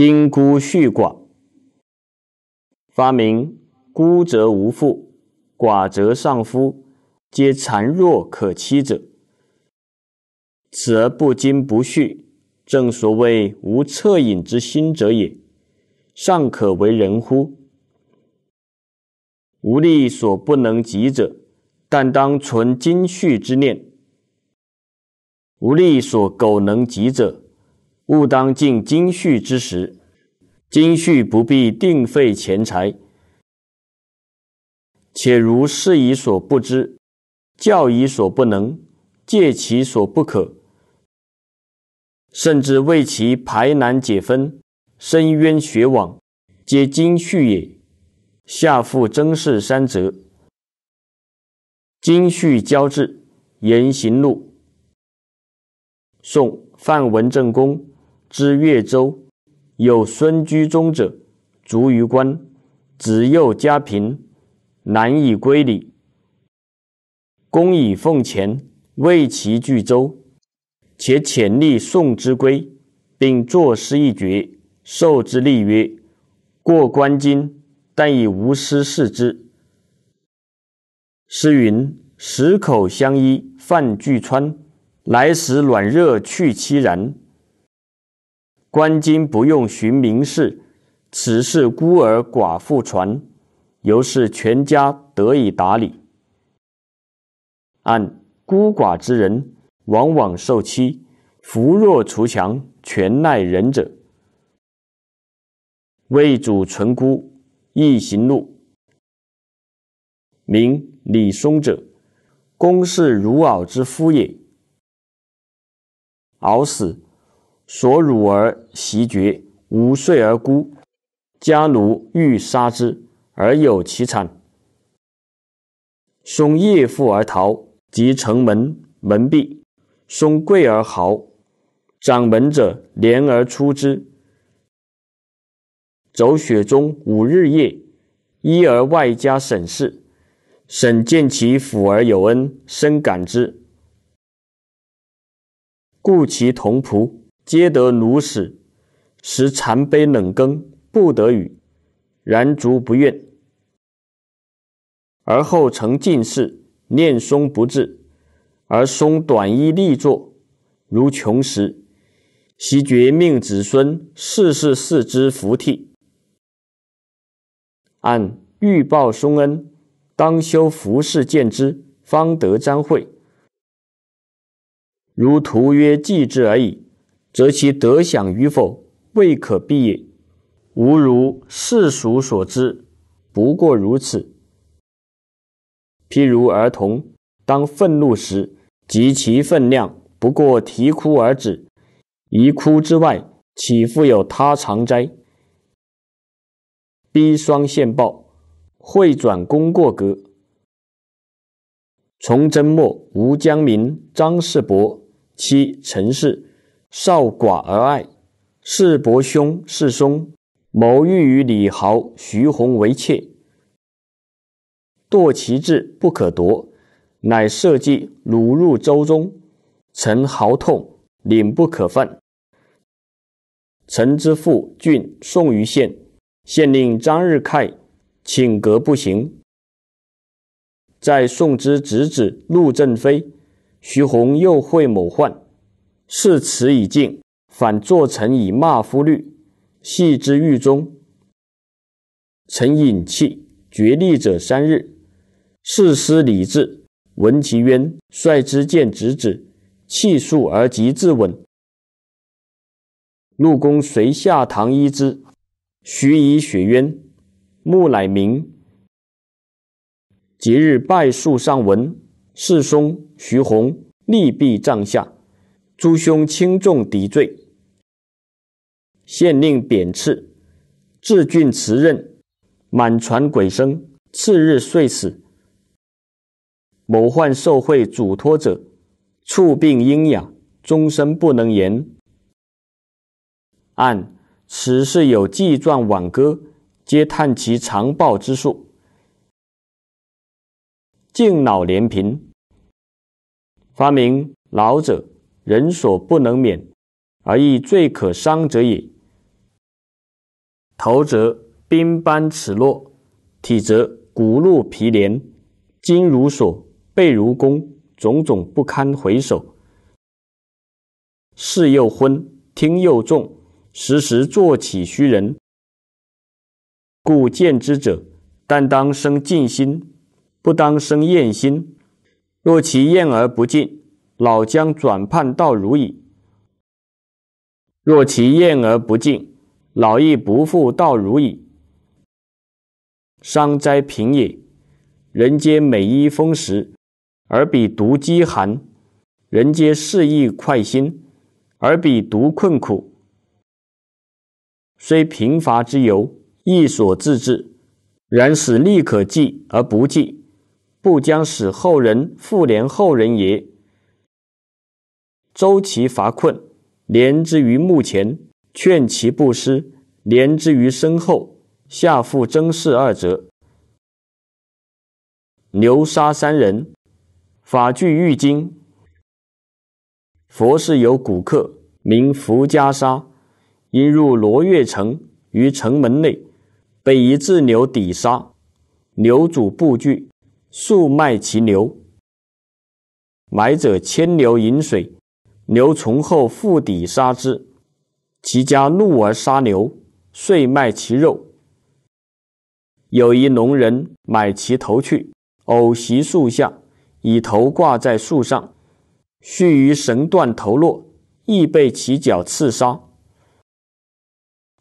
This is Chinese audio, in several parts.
今孤续寡，发明孤则无父，寡则丧夫，皆孱弱可欺者。此而不矜不恤，正所谓无恻隐之心者也，尚可为人乎？无力所不能及者，但当存矜恤之念；无力所苟能及者，勿当尽金叙之时，金叙不必定费钱财。且如是以所不知，教以所不能，戒其所不可，甚至为其排难解纷、深渊学网，皆今叙也。下复曾事三则。今叙交至，言行录。宋范文正公。知越州，有孙居中者，卒于官，子幼家贫，难以归礼。公以奉钱为其具州，且遣吏送之归，并作诗一绝，授之立曰：“过关今，但以无诗事之。”诗云：“十口相依饭俱穿，来时暖热去凄然。”观今不用寻名士，此事孤儿寡妇传，由是全家得以打理。按孤寡之人，往往受欺，扶弱除强，全赖仁者。魏主存孤，亦行路。名李松者，公是汝敖之夫也。敖死。所辱儿袭爵，无岁而孤，家奴欲杀之，而有其产。松叶复而逃，及城门，门闭，松贵而豪，掌门者怜而出之。走雪中五日夜，衣而外加省事，省见其抚而有恩，深感之，故其同仆。皆得奴使，食残杯冷羹，不得语，然足不怨。而后成进士，念松不至，而松短衣立坐，如穷时，袭绝命子孙，事事视之福替。按欲报松恩，当修服事见之，方得章会。如徒曰祭之而已。则其得享与否，未可避也。吾如世俗所知，不过如此。譬如儿童当愤怒时，及其分量，不过啼哭而止。一哭之外，岂复有他常哉？逼霜现报，会转功过格。崇祯末，吴江民张世博妻陈氏。少寡而爱，是伯兄世兄。谋欲与李豪、徐洪为妾，堕其志不可夺，乃设计掳入州中。臣豪痛，领不可犯。臣之父郡宋于县，县令张日楷请革不行。在宋之侄子陆振飞，徐洪又会某患。是辞以敬，反作臣以骂夫律，系之狱中。臣隐气决力者三日，事失礼智，闻其冤，率之见侄子，气数而极自刎。陆公随下堂医之，徐以血冤，木乃明。即日拜束上文，世兄徐弘力避帐下。诸兄轻重抵罪，县令贬斥，治郡辞任，满船鬼声。次日遂死。谋患受贿嘱托者，猝病阴哑，终身不能言。按此事有纪传挽歌，皆叹其长报之术，敬老怜贫，发明老者。人所不能免，而亦最可伤者也。头则冰般齿落，体则骨露皮连，筋如锁，背如弓，种种不堪回首。视又昏，听又重，时时坐起虚人。故见之者，但当生敬心，不当生厌心。若其厌而不敬，老将转叛道如矣。若其厌而不敬，老亦不复道如矣。伤哉贫也！人皆美衣丰食，而彼独饥寒；人皆肆意快心，而彼独困苦。虽贫乏之由，亦所自至。然使利可计而不计，不将使后人复连后人也。周其乏困，连之于目前；劝其不施，连之于身后。下复征事二则：牛杀三人，法具玉经。佛是有古客，名福袈沙，因入罗越城，于城门内被一字牛抵杀。牛主布具，速卖其牛。买者千牛饮水。牛从后腹底杀之，其家怒而杀牛，遂卖其肉。有一农人买其头去，偶袭树下，以头挂在树上，须臾绳断头落，亦被其脚刺杀。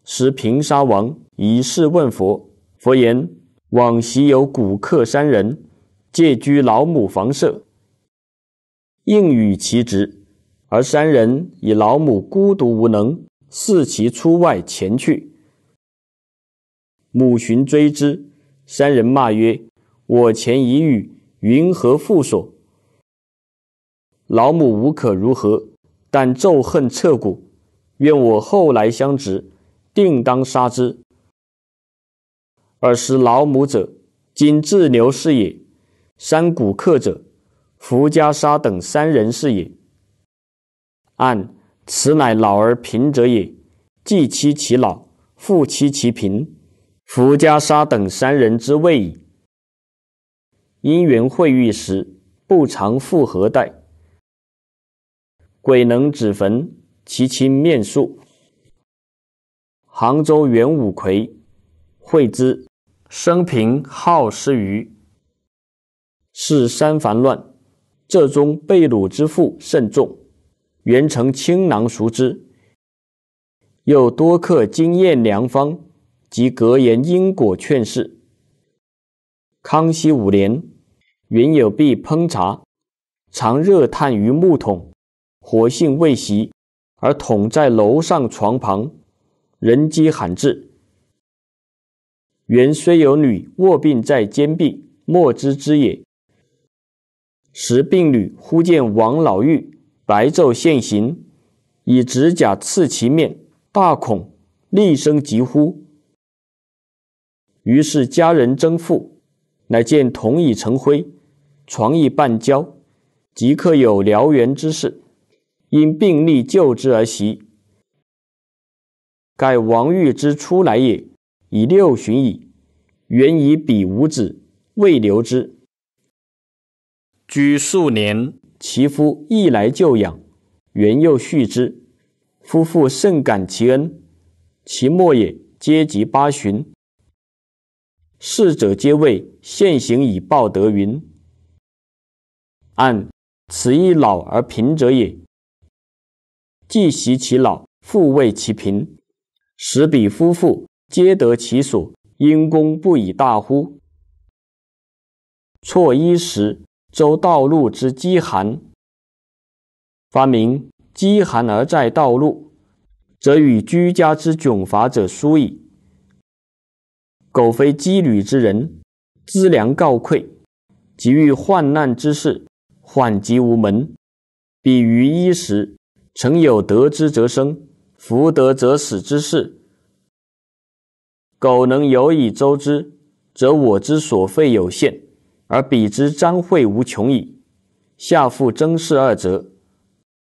时平沙王疑是问佛，佛言：往昔有古客山人，借居老母房舍，应与其职。而三人以老母孤独无能，四其出外前去。母寻追之，三人骂曰：“我前已与云何复所？”老母无可如何，但咒恨彻骨，愿我后来相执，定当杀之。尔时老母者，今自留是也；山谷客者，伏家沙等三人是也。按，此乃老而贫者也。既欺其老，复欺其贫，福袈裟等三人之谓矣。因缘会遇时，不常复何待？鬼能指坟，其亲面数。杭州元武魁，会之，生平好诗余，是三繁乱，浙中被掳之父甚众。原成青囊熟之，又多刻经验良方及格言因果劝示。康熙五年，原有婢烹茶，常热炭于木桶，火性未熄，而桶在楼上床旁，人迹罕至。原虽有女卧病在肩壁，莫知之也。时病女忽见王老妪。白昼现形，以指甲刺其面，大恐，厉声疾呼。于是家人争赴，乃见铜已成灰，床已半焦，即刻有燎原之势，因病力救之而袭。盖王玉之初来也，已六旬矣，原以彼无子，未留之，居数年。其夫亦来救养，元又续之，夫妇甚感其恩。其末也，皆及八旬，逝者皆谓现行以报德云。按，此一老而贫者也，既袭其老，复为其贫，使彼夫妇皆得其所，因公不以大乎？错衣食。周道路之饥寒，发明饥寒而在道路，则与居家之窘乏者殊矣。苟非羁旅之人，资粮告匮，即遇患难之事，缓急无门，比于衣食，曾有得之则生，弗得则死之事。苟能有以周之，则我之所费有限。而彼之章会无穷矣，下复征事二则，